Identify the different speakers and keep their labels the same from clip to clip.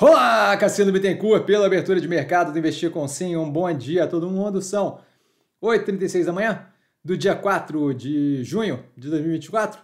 Speaker 1: Olá, Cassiano Bittencourt, pela abertura de mercado do Investir com Sim. Um bom dia a todo mundo. São 8h36 da manhã do dia 4 de junho de 2024.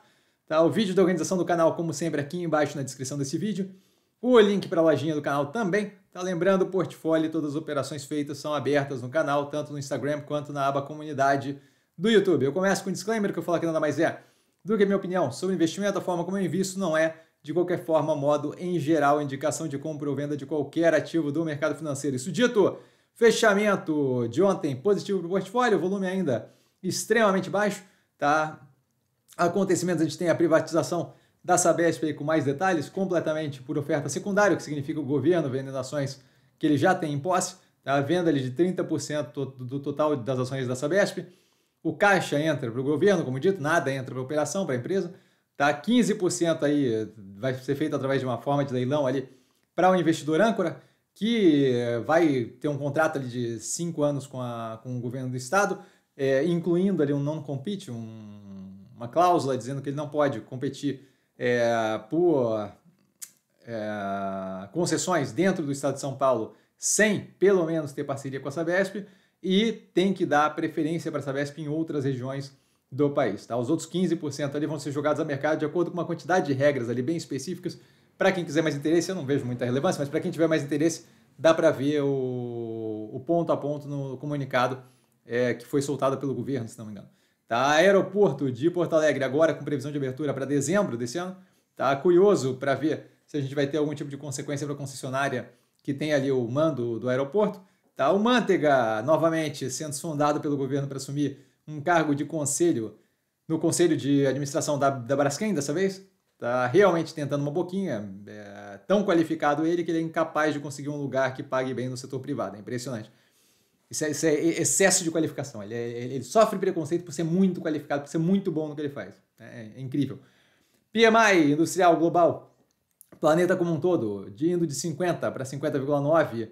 Speaker 1: Tá o vídeo da organização do canal, como sempre, aqui embaixo na descrição desse vídeo. O link para a lojinha do canal também. Tá lembrando, o portfólio e todas as operações feitas são abertas no canal, tanto no Instagram quanto na aba comunidade do YouTube. Eu começo com um disclaimer que eu falo que nada mais é do que minha opinião sobre investimento, a forma como eu invisto não é de qualquer forma, modo em geral, indicação de compra ou venda de qualquer ativo do mercado financeiro. Isso dito, fechamento de ontem positivo para o portfólio, volume ainda extremamente baixo, tá? Acontecimentos, a gente tem a privatização da Sabesp aí com mais detalhes, completamente por oferta secundária, o que significa o governo vendendo ações que ele já tem em posse, tá? a venda ali de 30% do total das ações da Sabesp. O caixa entra para o governo, como dito, nada entra para a operação, para a empresa tá? 15% aí vai ser feito através de uma forma de leilão ali para o um investidor âncora, que eh, vai ter um contrato ali de 5 anos com, a, com o governo do estado, é, incluindo ali um non-compete, um, uma cláusula dizendo que ele não pode competir é, por é, concessões dentro do estado de São Paulo sem pelo menos ter parceria com a Sabesp e tem que dar preferência para a Sabesp em outras regiões do país. Tá? Os outros 15% ali vão ser jogados a mercado de acordo com uma quantidade de regras ali bem específicas. Para quem quiser mais interesse, eu não vejo muita relevância, mas para quem tiver mais interesse, dá para ver o, o, ponto a ponto no comunicado é, que foi soltado pelo governo, se não me engano. Tá? Aeroporto de Porto Alegre agora com previsão de abertura para dezembro desse ano. Tá curioso para ver se a gente vai ter algum tipo de consequência para a concessionária que tem ali o mando do aeroporto. Tá? O Manteiga, novamente, sendo sondado pelo governo para assumir um cargo de conselho no conselho de administração da, da Braskem dessa vez. está realmente tentando uma boquinha. É tão qualificado ele que ele é incapaz de conseguir um lugar que pague bem no setor privado. É impressionante. Isso é, isso é excesso de qualificação. Ele, é, ele, sofre preconceito por ser muito qualificado, por ser muito bom no que ele faz. É, é incrível. PMI industrial global. Planeta como um todo, de indo de 50 para 50,9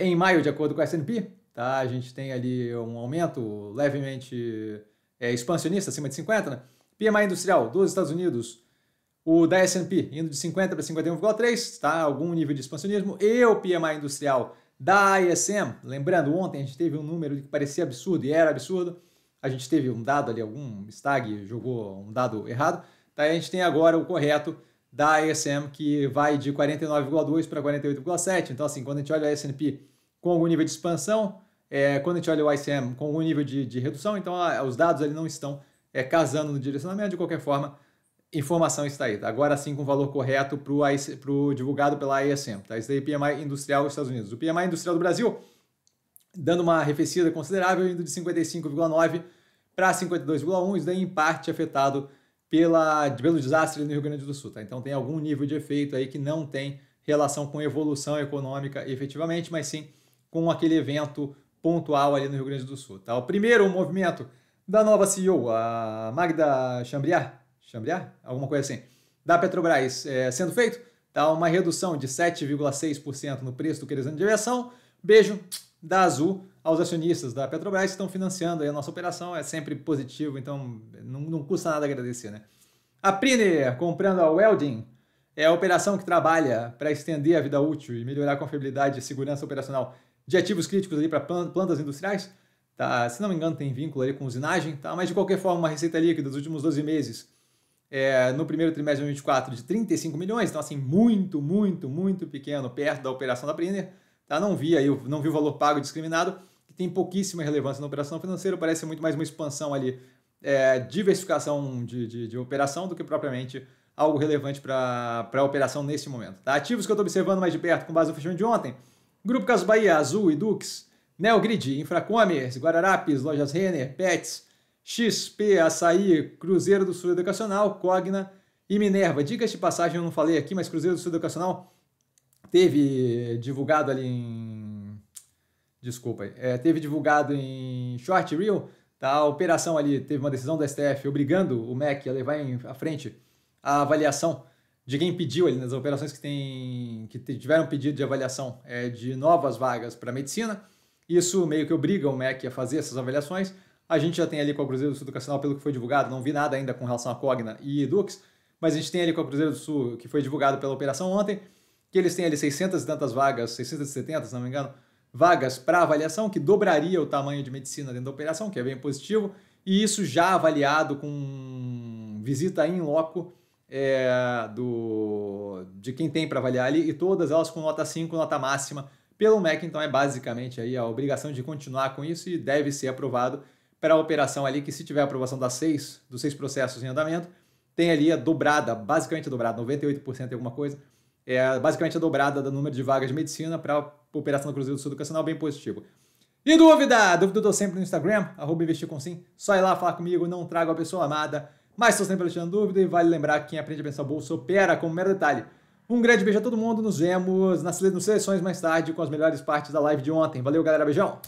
Speaker 1: em maio, de acordo com a S&P. Tá? A gente tem ali um aumento levemente é, expansionista, acima de 50. Né? PMI industrial dos Estados Unidos, o da S&P indo de 50 para 51,3, tá? algum nível de expansionismo. E o PMI industrial da ISM, lembrando, ontem a gente teve um número que parecia absurdo e era absurdo. A gente teve um dado ali, algum stag jogou um dado errado. Tá? A gente tem agora o correto da ISM que vai de 49,2 para 48,7. Então, assim, quando a gente olha a S&P com algum nível de expansão, é, quando a gente olha o ICM com algum nível de, de redução, então a, ah, os dados ali não estão é, casando no direcionamento, de qualquer forma, informação está aí. Tá? Agora sim com o valor correto para o divulgado pela ISM. Tá? Isso daí é PMI industrial dos Estados Unidos. O PMI industrial do Brasil, dando uma arrefecida considerável, indo de 55,9 para 52,1, isso daí em parte afetado pela, pelo desastre no Rio Grande do Sul. Tá? Então tem algum nível de efeito aí que não tem relação com evolução econômica efetivamente, mas sim com aquele evento pontual ali no Rio Grande do Sul. Tá? O primeiro movimento da nova CEO, a Magda Chambriar, Chambriard? alguma coisa assim, da Petrobras é, sendo feito, tá? uma redução de 7,6% no preço do querosene de aviação. Beijo da Azul aos acionistas da Petrobras que estão financiando a nossa operação, é sempre positivo, então não, não custa nada agradecer. Né? A Priner comprando a Welding é a operação que trabalha para estender a vida útil e melhorar a confiabilidade e segurança operacional de ativos críticos ali para plantas industriais. Tá? Se não me engano, tem vínculo ali com usinagem, tá? mas de qualquer forma, uma receita líquida dos últimos 12 meses, é, no primeiro trimestre de 2024, de 35 milhões, então assim, muito, muito, muito pequeno, perto da operação da Brenner. Tá? Não vi aí, não vi o valor pago discriminado, que tem pouquíssima relevância na operação financeira, parece muito mais uma expansão ali, é, diversificação de, de, de operação do que propriamente algo relevante para a operação neste momento. Tá? Ativos que eu estou observando mais de perto com base no fechamento de ontem, Grupo Casas Bahia, Azul e Dux, Neogrid, Infracomers, Guararapes, Lojas Renner, Pets, XP, Açaí, Cruzeiro do Sul Educacional, Cogna e Minerva. Dicas de passagem eu não falei aqui, mas Cruzeiro do Sul Educacional teve divulgado ali em... Desculpa, é, teve divulgado em Short Reel, tá? a operação ali teve uma decisão da STF obrigando o MEC a levar em, à frente a avaliação de quem pediu ali nas né, operações que, tem, que tiveram pedido de avaliação é, de novas vagas para medicina. Isso meio que obriga o MEC a fazer essas avaliações. A gente já tem ali com a Cruzeiro do Sul Educacional, pelo que foi divulgado, não vi nada ainda com relação à Cogna e Edux, mas a gente tem ali com a Cruzeiro do Sul, que foi divulgado pela operação ontem, que eles têm ali 600 e tantas vagas, 670, se não me engano, vagas para avaliação, que dobraria o tamanho de medicina dentro da operação, que é bem positivo, e isso já avaliado com visita em loco é, do, de quem tem para avaliar ali, e todas elas com nota 5, nota máxima pelo MEC, então é basicamente aí a obrigação de continuar com isso e deve ser aprovado para a operação ali, que se tiver aprovação das seis, dos seis processos em andamento, tem ali a dobrada, basicamente a dobrada, 98% em alguma coisa, é basicamente a dobrada do número de vagas de medicina para a operação do Cruzeiro do Sul Educacional, bem positivo. E dúvida? Dúvida eu dou sempre no Instagram, arroba investir com sim. Só ir lá falar comigo, não trago a pessoa amada. Mas se você sempre tá deixando dúvida, e vale lembrar que quem aprende a pensar o bolso opera como mero detalhe. Um grande beijo a todo mundo, nos vemos nas seleções mais tarde com as melhores partes da live de ontem. Valeu, galera, beijão!